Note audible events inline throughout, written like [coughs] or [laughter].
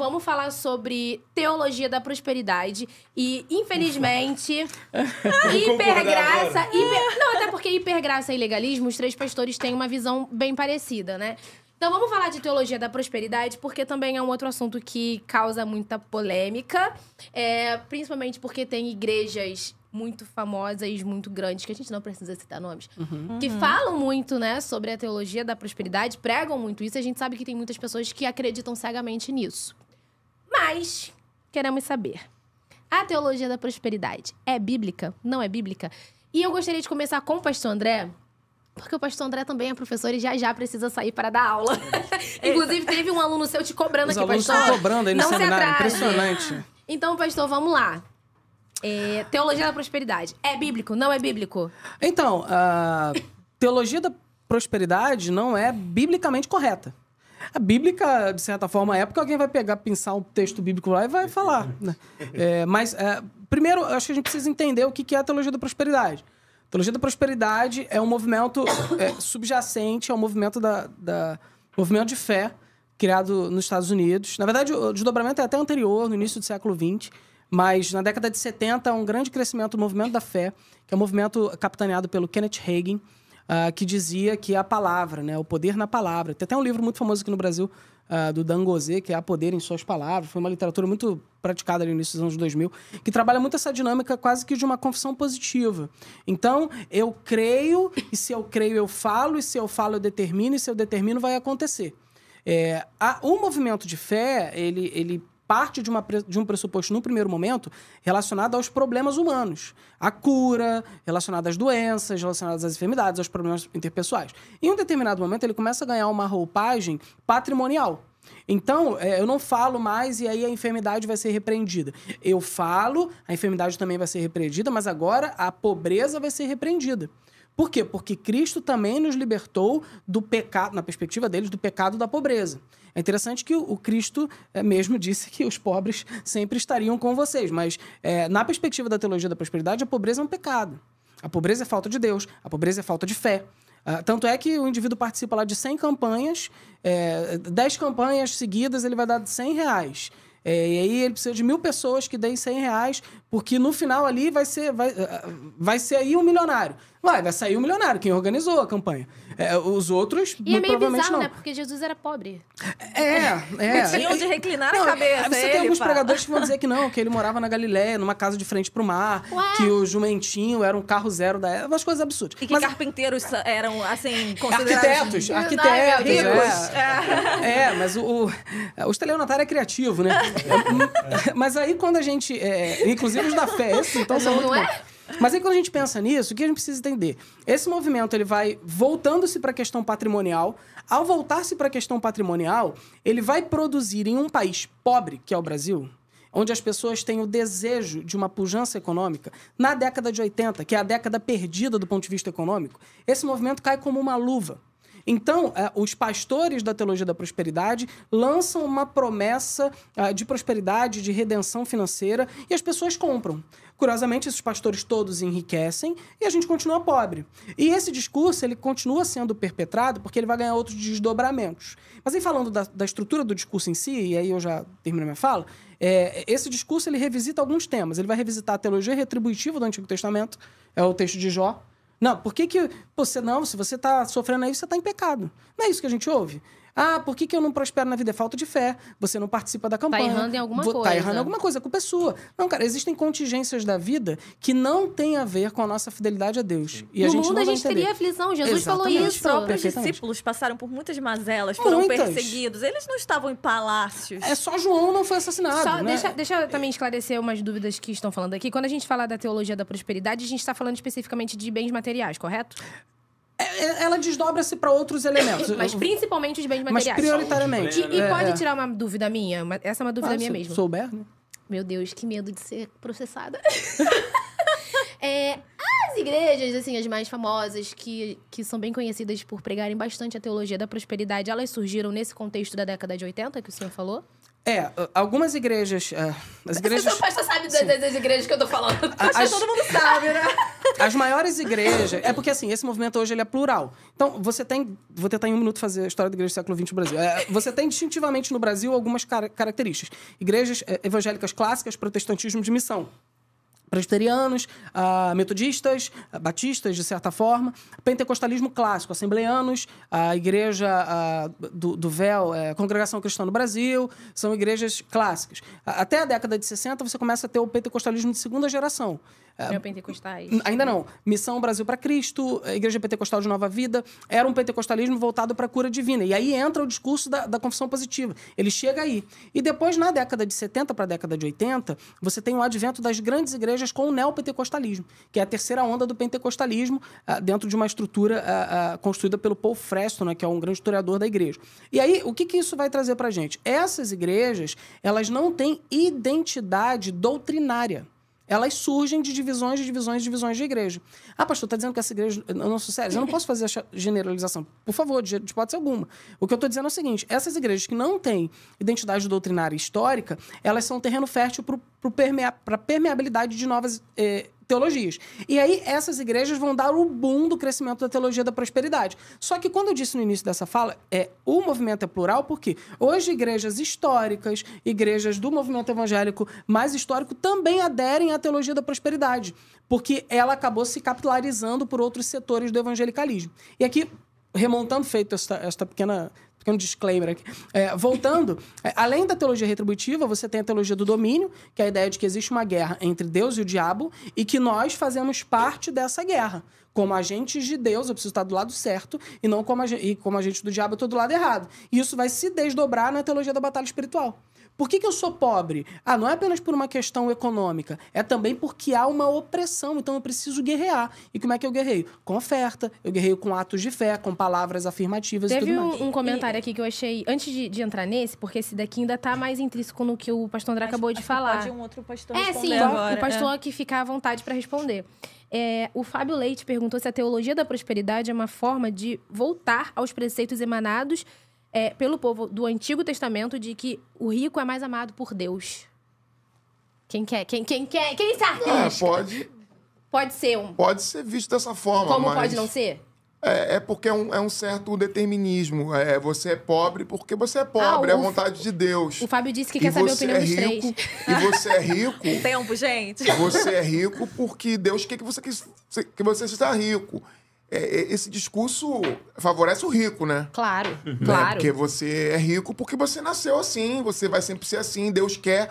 Vamos falar sobre teologia da prosperidade. E, infelizmente, [laughs] hipergraça. Hiper... Não, até porque hipergraça e legalismo, os três pastores têm uma visão bem parecida, né? Então vamos falar de teologia da prosperidade, porque também é um outro assunto que causa muita polêmica. É, principalmente porque tem igrejas muito famosas, muito grandes, que a gente não precisa citar nomes, uhum. que uhum. falam muito, né, sobre a teologia da prosperidade, pregam muito isso, e a gente sabe que tem muitas pessoas que acreditam cegamente nisso. Mas queremos saber. A teologia da prosperidade é bíblica? Não é bíblica? E eu gostaria de começar com o pastor André, porque o pastor André também é professor e já já precisa sair para dar aula. [laughs] Inclusive, teve um aluno seu te cobrando Os aqui, alunos pastor. estão cobrando aí no Não seminário, impressionante. Então, pastor, vamos lá. É, teologia da prosperidade. É bíblico? Não é bíblico? Então, a ah, teologia da prosperidade não é biblicamente correta. A bíblica, de certa forma, é porque alguém vai pegar, pensar um texto bíblico lá e vai falar. Né? É, mas, é, primeiro, acho que a gente precisa entender o que é a teologia da prosperidade. A teologia da prosperidade é um movimento é, subjacente ao movimento da, da, movimento de fé criado nos Estados Unidos. Na verdade, o desdobramento é até anterior, no início do século XX, mas na década de 70 há um grande crescimento do movimento da fé, que é um movimento capitaneado pelo Kenneth Hagin, uh, que dizia que a palavra, né, o poder na palavra. Tem até um livro muito famoso aqui no Brasil, uh, do Dangozé, que é A Poder em Suas Palavras. Foi uma literatura muito praticada no início dos anos 2000, que trabalha muito essa dinâmica quase que de uma confissão positiva. Então, eu creio, e se eu creio, eu falo, e se eu falo, eu determino, e se eu determino, vai acontecer. É, a, o movimento de fé, ele, ele parte de, uma, de um pressuposto, no primeiro momento, relacionado aos problemas humanos. A cura, relacionado às doenças, relacionadas às enfermidades, aos problemas interpessoais. Em um determinado momento, ele começa a ganhar uma roupagem patrimonial. Então, é, eu não falo mais e aí a enfermidade vai ser repreendida. Eu falo, a enfermidade também vai ser repreendida, mas agora a pobreza vai ser repreendida. Por quê? Porque Cristo também nos libertou do pecado, na perspectiva deles, do pecado da pobreza. É interessante que o Cristo é, mesmo disse que os pobres sempre estariam com vocês, mas é, na perspectiva da teologia da prosperidade, a pobreza é um pecado. A pobreza é falta de Deus, a pobreza é falta de fé. Uh, tanto é que o indivíduo participa lá de 100 campanhas, é, 10 campanhas seguidas ele vai dar 100 reais. É, e aí ele precisa de mil pessoas que deem 100 reais porque no final ali vai ser, vai, eh, eh, vai ser aí um milionário. Vai, vai sair o um milionário, quem organizou a campanha. É, os outros, e é meio bizarro, não. né? Porque Jesus era pobre. É, é. [laughs] Tinha onde reclinar não, a cabeça. Você ele, tem alguns pregadores que vão dizer [laughs] que não, que ele morava na Galiléia, numa casa de frente pro mar, Ué? que o jumentinho era um carro zero da era, umas coisas absurdas. E que Mas, carpinteiros eram, assim, considerados... Arquitetos, arquitetos. Né? É. é, é. mas o, o, o estelionatário é criativo, né? [laughs] Mas aí quando a gente... É, inclusive, filhos da fé, esses então são é não muito é? Mas aí quando a gente pensa nisso, o que a gente precisa entender? Esse movimento ele vai voltando-se para a questão patrimonial. Ao voltar-se para a questão patrimonial, ele vai produzir em um país pobre, que é o Brasil, onde as pessoas têm o desejo de uma pujança econômica, na década de 80, que é a década perdida do ponto de vista econômico, esse movimento cai como uma luva. Então, é, os pastores da teologia da prosperidade lançam uma promessa é, de prosperidade, de redenção financeira, e as pessoas compram. Curiosamente, esses pastores todos enriquecem e a gente continua pobre. E esse discurso ele continua sendo perpetrado porque ele vai ganhar outros desdobramentos. Mas aí falando da, da estrutura do discurso em si, e aí eu já termino minha fala, é, esse discurso ele revisita alguns temas. Ele vai revisitar a teologia retributiva do Antigo Testamento, é o texto de Jó, não, por que que... Pô, você não, se você tá sofrendo aí, você tá em pecado. Não é isso que a gente ouve? Ah, por que, que eu não prospero na vida? É falta de fé. Você não participa da campanha. Tá errando em alguma Vou, tá coisa. Tá errando em alguma coisa, a culpa é sua. Não, cara, existem contingências da vida que não têm a ver com a nossa fidelidade a Deus. E no a gente mundo a gente teria aflição. Jesus Exatamente. falou isso. Os próprios discípulos passaram por muitas mazelas, foram muitas. perseguidos. Eles não estavam em palácios. É só João não foi assassinado. Só, né? deixa, deixa eu é. também esclarecer umas dúvidas que estão falando aqui. Quando a gente fala da teologia da prosperidade, a gente está falando especificamente de bens materiais, correto? É, é, ela desdobra-se para outros elementos. [coughs] Mas principalmente os bens mais materiais. Mas prioritariamente. E, e é, pode tirar uma dúvida minha? Essa é uma dúvida ah, minha se mesmo. Souber, né? Meu Deus, que medo de ser processada. [laughs] é, as igrejas, assim, as mais famosas, que, que são bem conhecidas por pregarem bastante a teologia da prosperidade, elas surgiram nesse contexto da década de 80, que o senhor falou? É, algumas igrejas. É, as igrejas... Você, pastor sabe das, das, igrejas que eu tô falando. As... Acho que todo mundo sabe, né? [laughs] As maiores igrejas. É porque assim, esse movimento hoje ele é plural. Então, você tem. Vou tentar em um minuto fazer a história da igreja do século XX no Brasil. É, você tem distintivamente no Brasil algumas car características. Igrejas é, evangélicas clássicas, protestantismo de missão presbiterianos, uh, metodistas, uh, batistas, de certa forma, pentecostalismo clássico, assembleanos, a igreja uh, do, do, véu, é, congregação cristã no Brasil, são igrejas clássicas. Até a década de 60, você começa a ter o pentecostalismo de segunda geração, é, Neopentecostais. É ainda não. Missão Brasil para Cristo, é, Igreja Pentecostal de Nova Vida, era um pentecostalismo voltado para a cura divina. E aí entra o discurso da, da confissão positiva. Ele chega aí. E depois, na década de 70 para a década de 80, você tem o advento das grandes igrejas com o neopentecostalismo, que é a terceira onda do pentecostalismo ah, dentro de uma estrutura ah, ah, construída pelo Paul Freston, né, que é um grande historiador da igreja. E aí, o que, que isso vai trazer para gente? Essas igrejas, elas não têm identidade doutrinária elas surgem de divisões, de divisões, de divisões de igreja. Ah, pastor, está dizendo que essa igreja. Eu não sou sério, eu não posso fazer essa generalização. Por favor, de, hipótese alguma. O que eu estou dizendo é o seguinte: essas igrejas que não têm identidade doutrinária histórica, elas são um terreno fértil para permea, a permeabilidade de novas. Eh, teologias. E aí essas igrejas vão dar o boom do crescimento da teologia da prosperidade. Só que quando eu disse no início dessa fala, é o movimento é plural porque hoje igrejas históricas, igrejas do movimento evangélico mais histórico também aderem à teologia da prosperidade, porque ela acabou se capilarizando por outros setores do evangelicalismo. E aqui remontando feito esta, esta pequena pequeno disclaimer aqui. É, voltando, é, além da teologia retributiva, você tem a teologia do domínio, que é a ideia de que existe uma guerra entre Deus e o diabo e que nós fazemos parte dessa guerra. Como agentes de Deus, eu preciso estar do lado certo e não como, ag... e como agente do diabo, eu estou do lado errado. E isso vai se desdobrar na teologia da batalha espiritual. Por que, que eu sou pobre? Ah, não é apenas por uma questão econômica, é também porque há uma opressão, então eu preciso guerrear. E como é que eu guerreio? Com oferta, eu guerreio com atos de fé, com palavras afirmativas Teve e tudo um, mais. um comentário aqui que eu achei, antes de, de, entrar nesse, porque esse daqui ainda tá mais intrínseco no que o pastor André acabou de falar. Pode um outro pastor é, sim, agora. o pastor é. que fica à vontade para responder. É, o Fábio Leite perguntou se a teologia da prosperidade é uma forma de voltar aos preceitos emanados é, pelo povo do Antigo Testamento de que o rico é mais amado por Deus. Quem quer? Quem, quem quer? Quem sabe? É, pode. Pode ser um. Pode ser visto dessa forma. Como mas... pode não ser? É, é porque é um, é um, certo determinismo. É, você é pobre porque você é pobre, ah, é a vontade de Deus. O Fábio disse que e quer saber a opinião é dos rico, três. E você é rico. [laughs] Tempo, gente. Você é rico porque Deus quer que você, que você seja rico. É, é, esse discurso favorece o rico, né? Claro, né? claro. porque você é rico porque você nasceu assim, você vai sempre ser assim, Deus quer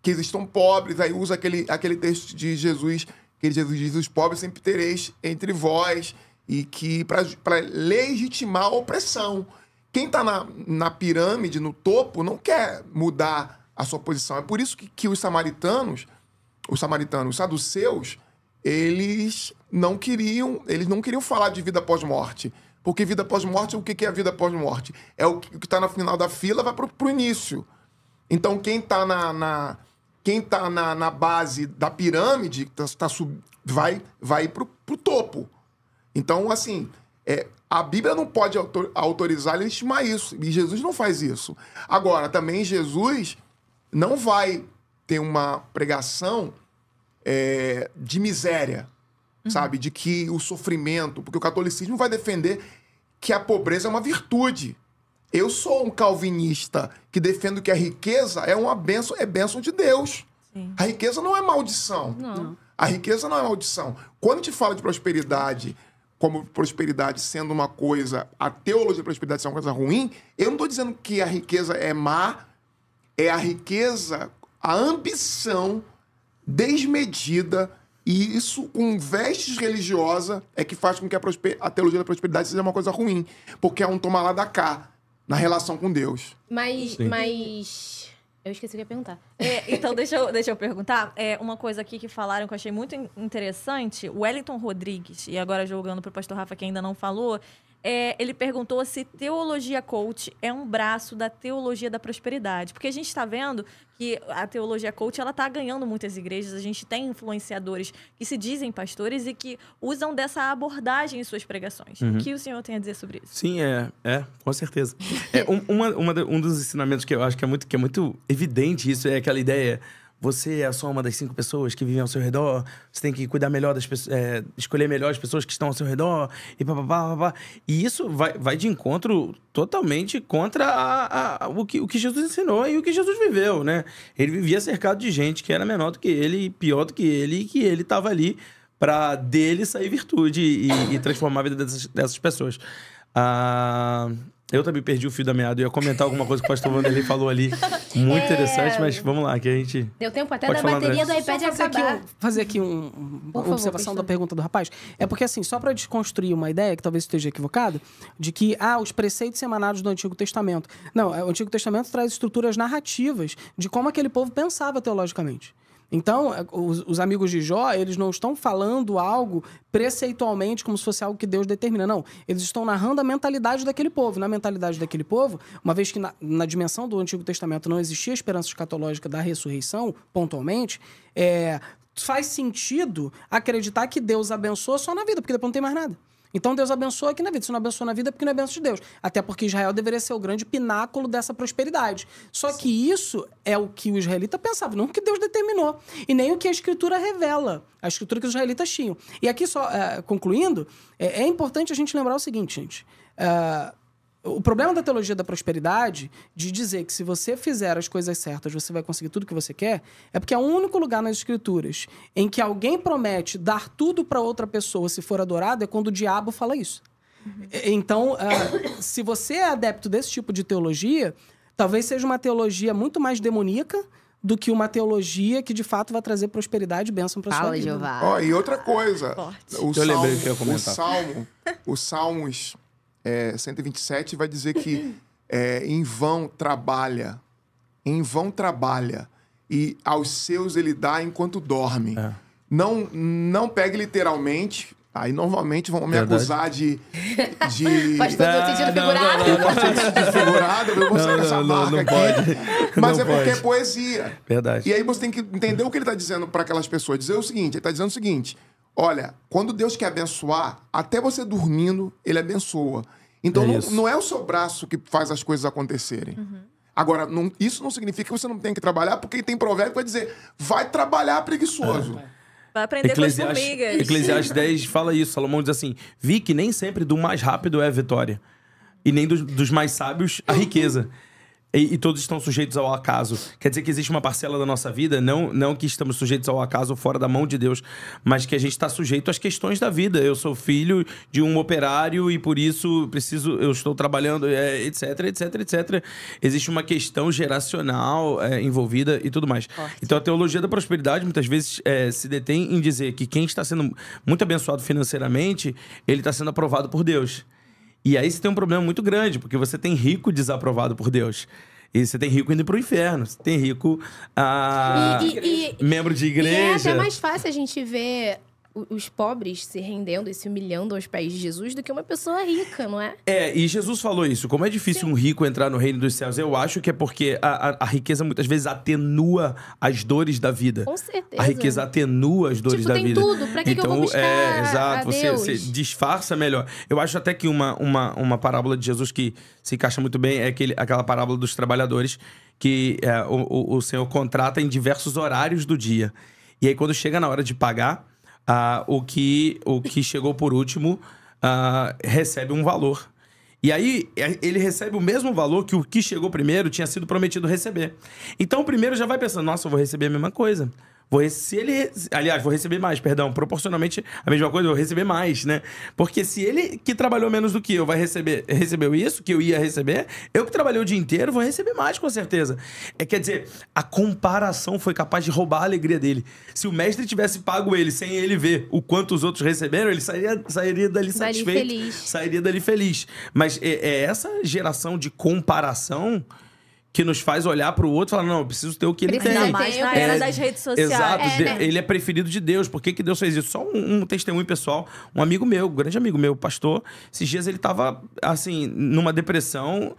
que existam pobres, aí usa aquele, aquele texto de Jesus, que Jesus diz, os pobres sempre tereis entre vós, e que para legitimar a opressão. Quem está na, na pirâmide, no topo, não quer mudar a sua posição. É por isso que, que os samaritanos, os samaritanos, os saduceus, eles não queriam, eles não queriam falar de vida pós-morte. Porque vida pós-morte, o que é a vida pós-morte? É o que está no final da fila, vai para o início. Então, quem está na, na, quem tá na, na base da pirâmide tá, tá sub, vai, vai para o topo. Então, assim, é, a Bíblia não pode autor, autorizar ele a estimar isso. E Jesus não faz isso. Agora, também Jesus não vai ter uma pregação é, de miséria uhum. sabe? De que o sofrimento. Porque o catolicismo vai defender que a pobreza é uma virtude. Eu sou um calvinista que defendo que a riqueza é uma benção, é benção de Deus. Sim. A riqueza não é maldição. Não. A riqueza não é maldição. Quando a gente fala de prosperidade, como prosperidade sendo uma coisa, a teologia da prosperidade é uma coisa ruim, eu não estou dizendo que a riqueza é má, é a riqueza, a ambição desmedida e isso, com vestes religiosa, é que faz com que a, a, teologia da prosperidade seja uma coisa ruim. Porque é um tomar lá da cá na relação com Deus. Mas. Sim. mas... Eu esqueci o que ia perguntar. É, então, deixa eu, deixa eu perguntar. É, uma coisa aqui que falaram que eu achei muito interessante, o Wellington Rodrigues, e agora jogando pro pastor Rafa que ainda não falou, é, ele perguntou se teologia coach é um braço da teologia da prosperidade. Porque a gente está vendo que a teologia coach ela está ganhando muitas igrejas. A gente tem influenciadores que se dizem pastores e que usam dessa abordagem em suas pregações. Uhum. O que o senhor tem a dizer sobre isso? Sim, é, é com certeza. é, um, uma, uma, um dos ensinamentos que eu acho que é muito, que é muito evidente isso é aquela ideia você é a soma das cinco pessoas que vivem ao seu redor, você tem que cuidar melhor das pessoas, é, eh, escolher melhor as pessoas que estão ao seu redor, e papapá, papá. E isso vai, vai de encontro totalmente contra a, a, o, que, o que Jesus ensinou e o que Jesus viveu, né? Ele vivia cercado de gente que era menor do que ele, pior do que ele, e que ele estava ali para dele sair virtude e, e, transformar a vida dessas, dessas pessoas. Ah, eu também perdi o fio da meada. Eu ia comentar alguma coisa que o pastor Vanderlei falou ali. Muito é... interessante, mas vamos lá, que a gente. Deu tempo até da bateria André. do iPad fazer acabar. Aqui fazer aqui um, uma favor, observação da pergunta do rapaz. É porque, assim, só para desconstruir uma ideia, que talvez esteja equivocada, de que, ah, os preceitos semanários do Antigo Testamento. Não, é, o Antigo Testamento traz estruturas narrativas de como aquele povo pensava teologicamente. Então, é, os, os, amigos de Jó, eles não estão falando algo preceitualmente como se fosse algo que Deus determina. Não. Eles estão narrando a mentalidade daquele povo. Na mentalidade daquele povo, uma vez que na, na dimensão do Antigo Testamento não existia esperança escatológica da ressurreição, pontualmente, é, faz sentido acreditar que Deus abençoa só na vida, porque depois não tem mais nada. Então Deus abençoa aqui na vida. Se não abençoa na vida, é porque não é benção de Deus. Até porque Israel deveria ser o grande pináculo dessa prosperidade. Só Sim. que isso é o que o israelita pensava, não o que Deus determinou. E nem o que a Escritura revela, a Escritura que os israelitas tinham. E aqui, só eh, concluindo, é, é, importante a gente lembrar o seguinte, gente. Eh, o problema da teologia da prosperidade, de dizer que se você fizer as coisas certas, você vai conseguir tudo que você quer, é porque é o único lugar nas escrituras em que alguém promete dar tudo para outra pessoa se for adorado, é quando o diabo fala isso. Uhum. Então, uh, se você é adepto desse tipo de teologia, talvez seja uma teologia muito mais demoníaca do que uma teologia que de fato vai trazer prosperidade e bênção para sua vida. Jeová. Oh, e outra coisa, Forte. o então salmo, que eu o salmo, os salmos é, 127 vai dizer que é, em vão trabalha, em vão trabalha, e aos seus ele dá enquanto dorme. É. Não, não pegue literalmente, Aí normalmente vão me Verdade. acusar de. de... Faz todo ah, sentido figurado. Não, não, não. Faz sentido [laughs] figurado, eu vou sair dessa não, não Pode. Mas [laughs] não é porque é poesia. Verdade. E aí você tem que entender o que ele está dizendo para aquelas pessoas. Dizer o seguinte: ele está dizendo o seguinte: Olha, quando Deus quer abençoar, até você dormindo, ele abençoa. Então, é não, não, é o seu braço que faz as coisas acontecerem. Uhum. Agora, não, isso não significa que você não tem que trabalhar, porque tem provérbio que vai dizer, vai trabalhar preguiçoso. É. Vai aprender com as formigas. Eclesiastes 10 [laughs] fala isso. Salomão diz assim, vi que nem sempre do mais rápido é a vitória. E nem dos, dos mais sábios a uhum. riqueza. E, e, todos estão sujeitos ao acaso. Quer dizer que existe uma parcela da nossa vida, não, não que estamos sujeitos ao acaso fora da mão de Deus, mas que a gente está sujeito às questões da vida. Eu sou filho de um operário e por isso preciso, eu estou trabalhando, é, etc, etc, etc. Existe uma questão geracional é, envolvida e tudo mais. Forte. Então a teologia da prosperidade muitas vezes é, se detém em dizer que quem está sendo muito abençoado financeiramente, ele está sendo aprovado por Deus. E aí você tem um problema muito grande, porque você tem rico desaprovado por Deus. E você tem rico indo pro inferno, você tem rico ah, e, e, membro de igreja. E é até mais fácil a gente ver os pobres se rendendo e se humilhando aos pés de Jesus do que uma pessoa rica, não é? É, e Jesus falou isso. Como é difícil Sim. um rico entrar no reino dos céus? Eu acho que é porque a, a, a, riqueza muitas vezes atenua as dores da vida. Com certeza. A riqueza atenua as dores tipo, da tem vida. tudo, pra que, então, que eu vou então, é, buscar é, exato, você, você, disfarça melhor. Eu acho até que uma, uma, uma parábola de Jesus que se encaixa muito bem é aquele, aquela parábola dos trabalhadores que é, o, o, o Senhor contrata em diversos horários do dia. E aí, quando chega na hora de pagar ah, o, que, o que chegou por último ah, recebe um valor. E aí, é, ele recebe o mesmo valor que o que chegou primeiro tinha sido prometido receber. Então, o primeiro já vai pensando: nossa, eu vou receber a mesma coisa. Vou, se ele. Aliás, vou receber mais, perdão. Proporcionalmente a mesma coisa, vou receber mais, né? Porque se ele que trabalhou menos do que eu vai receber, recebeu isso que eu ia receber, eu que trabalhei o dia inteiro vou receber mais, com certeza. É, quer dizer, a comparação foi capaz de roubar a alegria dele. Se o mestre tivesse pago ele sem ele ver o quanto os outros receberam, ele sairia, sairia dali satisfeito. Dali sairia dali feliz. Mas é, é essa geração de comparação que nos faz olhar para o outro e falar, não, eu preciso ter o que ele Precisa tem. Mais na era é, das redes sociais. Exato, é, né? ele é preferido de Deus. Por que, que Deus fez isso? Só um, um, testemunho pessoal. Um amigo meu, grande amigo meu, pastor, esses dias ele estava assim, numa depressão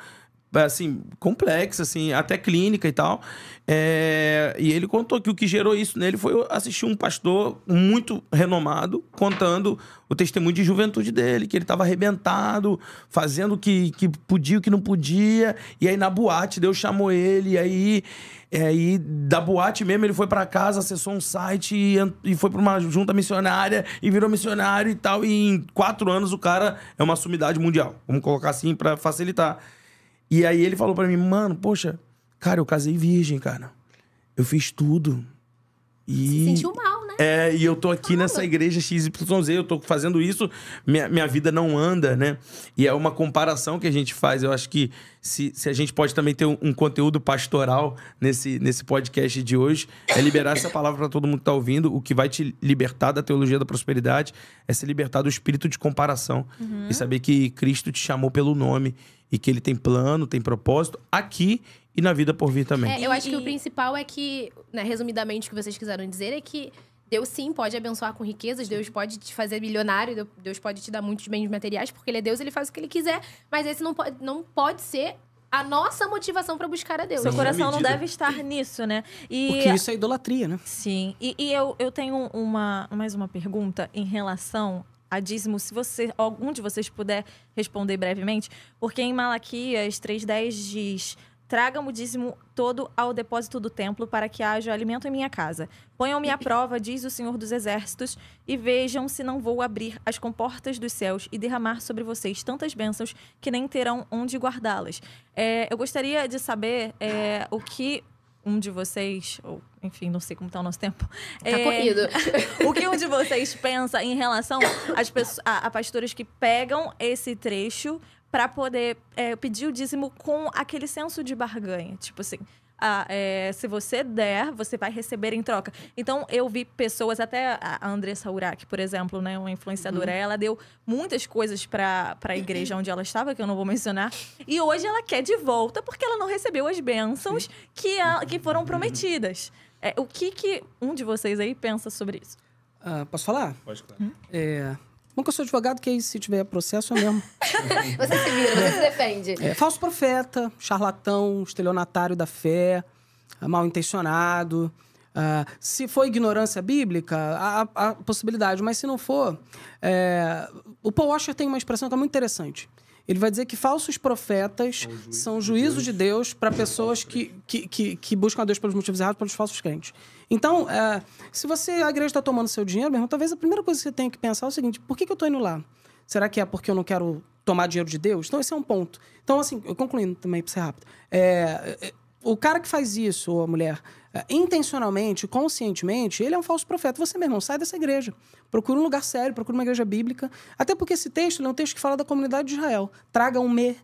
assim, complexa, assim, até clínica e tal. É... e ele contou que o que gerou isso nele foi assistir um pastor muito renomado contando o testemunho de juventude dele, que ele estava arrebentado, fazendo o que, que podia, o que não podia. E aí na boate, Deus chamou ele, e aí, e aí da boate mesmo ele foi para casa, acessou um site e, e foi para uma junta missionária e virou missionário e tal. E em quatro anos o cara é uma sumidade mundial, vamos colocar assim para facilitar. E aí ele falou para mim, mano, poxa, cara, eu casei virgem, cara. Eu fiz tudo. E... Se sentiu mal. É, e eu tô aqui nessa igreja XYZ, eu tô fazendo isso, minha, minha vida não anda, né? E é uma comparação que a gente faz. Eu acho que se, se a gente pode também ter um, um conteúdo pastoral nesse, nesse podcast de hoje, é liberar essa palavra para todo mundo que tá ouvindo. O que vai te libertar da teologia da prosperidade é se libertar do espírito de comparação uhum. e saber que Cristo te chamou pelo nome e que ele tem plano, tem propósito aqui e na vida por vir também. É, eu acho que o principal é que, né, resumidamente, o que vocês quiseram dizer é que Deus sim pode abençoar com riquezas, Deus pode te fazer milionário, Deus pode te dar muitos bens materiais, porque ele é Deus, ele faz o que ele quiser, mas esse não pode, não pode ser a nossa motivação para buscar a Deus. Seu coração não deve estar nisso, né? E... Porque isso é idolatria, né? Sim. E, e eu, eu tenho uma, mais uma pergunta em relação a dízimo, se você algum de vocês puder responder brevemente, porque em Malaquias 3:10 diz: Tragam o dízimo todo ao depósito do templo para que haja alimento em minha casa. Ponham-me à [coughs] prova, diz o Senhor dos Exércitos, e vejam se não vou abrir as comportas dos céus e derramar sobre vocês tantas bênçãos que nem terão onde guardá-las. É, eu gostaria de saber é, o que um de vocês, ou enfim, não sei como está o nosso tempo. Está é, corrido. [laughs] o que um de vocês pensa em relação às pessoas, a, a pastores que pegam esse trecho para poder é, pedir o dízimo com aquele senso de barganha. Tipo assim, ah, é, se você der, você vai receber em troca. Então, eu vi pessoas, até a Andressa Urak por exemplo, né, uma influenciadora, uhum. ela deu muitas coisas para a igreja onde ela estava, que eu não vou mencionar, e hoje ela quer de volta porque ela não recebeu as bênçãos que, a, que foram prometidas. É, o que, que um de vocês aí pensa sobre isso? Ah, posso falar? Pode, claro. Hum? É, Nunca sou advogado, que aí se tiver processo é mesmo. [laughs] você se vira, você se defende. É, falso profeta, charlatão, estelionatário da fé, é, mal intencionado. Uh, se for ignorância bíblica, há, possibilidade, mas se não for, é... o Paul Washer tem uma expressão que é muito interessante. Ele vai dizer que falsos profetas juízo são juízo de Deus, de Deus para pessoas que, que, que, que buscam a Deus pelos motivos errados, pelos falsos crentes. Então, é, se você a igreja está tomando seu dinheiro, meu irmão, talvez a primeira coisa que você tenha que pensar é o seguinte: por que, que eu estou indo lá? Será que é porque eu não quero tomar dinheiro de Deus? Então, esse é um ponto. Então, assim, eu concluindo também para ser rápido. É, é, é, o cara que faz isso, ou a mulher, é, intencionalmente, conscientemente, ele é um falso profeta. Você meu irmão, sai dessa igreja. Procura um lugar sério, procura uma igreja bíblica. Até porque esse texto é um texto que fala da comunidade de Israel. Traga um me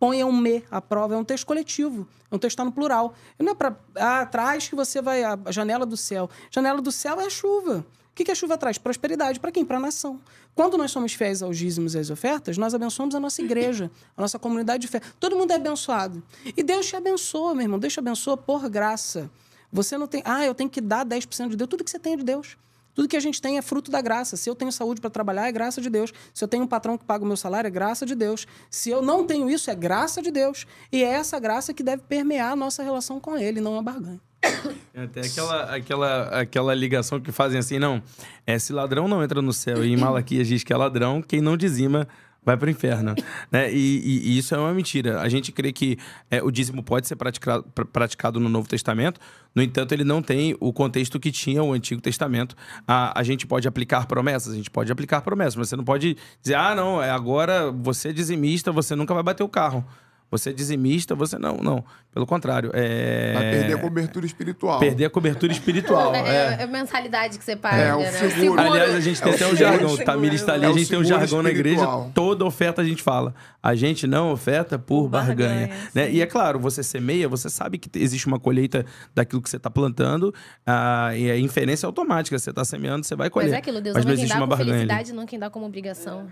ponham-me. É a prova é um texto coletivo, é um texto está no plural. Não é para ah, atrás que você vai a janela do céu. Janela do céu é a chuva. O que, que a chuva traz? Prosperidade para quem? Para a nação. Quando nós somos fiéis aos dízimos e às ofertas, nós abençoamos a nossa igreja, a nossa comunidade de fé. Todo mundo é abençoado. E Deus te abençoa, meu irmão. Deus te abençoa por graça. Você não tem, ah, eu tenho que dar 10% de Deus, tudo que você tem é de Deus. Tudo que a gente tem é fruto da graça. Se eu tenho saúde para trabalhar, é graça de Deus. Se eu tenho um patrão que paga o meu salário, é graça de Deus. Se eu não tenho isso, é graça de Deus. E é essa graça que deve permear a nossa relação com Ele, não a barganha. [coughs] Até aquela, aquela, aquela ligação que fazem assim, não, esse se ladrão não entra no céu e em [coughs] Malaquias diz que é ladrão, quem não dizima vai para o inferno. [laughs] né? E, e, e, isso é uma mentira. A gente crê que é, o dízimo pode ser praticado, praticado no Novo Testamento, no entanto, ele não tem o contexto que tinha o Antigo Testamento. A, a gente pode aplicar promessas, a gente pode aplicar promessas, mas você não pode dizer, ah, não, é agora você é dizimista, você nunca vai bater o carro você é dizimista, você não, não. Pelo contrário, é... Vai perder a cobertura espiritual. Perder a cobertura espiritual. é, é. é, é mensalidade que você paga, é, é o né? seguro. Aliás, a gente tem é até um jargão, tá, é o Tamires ali, a gente tem um jargão espiritual. na igreja, toda oferta a gente fala. A gente não oferta por barganha. barganha né? E é claro, você semeia, você sabe que existe uma colheita daquilo que você está plantando, a, ah, e a inferência automática, você está semeando, você vai colher. Mas é aquilo, Deus mas não é quem dá uma barganha felicidade, não quem dá como obrigação.